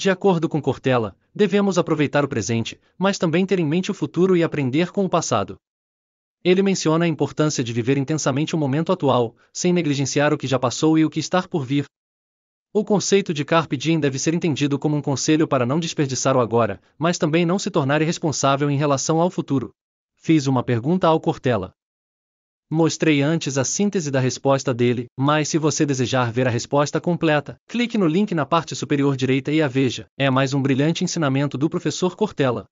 De acordo com Cortella, devemos aproveitar o presente, mas também ter em mente o futuro e aprender com o passado. Ele menciona a importância de viver intensamente o momento atual, sem negligenciar o que já passou e o que está por vir. O conceito de carpe diem deve ser entendido como um conselho para não desperdiçar o agora, mas também não se tornar irresponsável em relação ao futuro. Fiz uma pergunta ao Cortella. Mostrei antes a síntese da resposta dele, mas se você desejar ver a resposta completa, clique no link na parte superior direita e a veja. É mais um brilhante ensinamento do professor Cortella.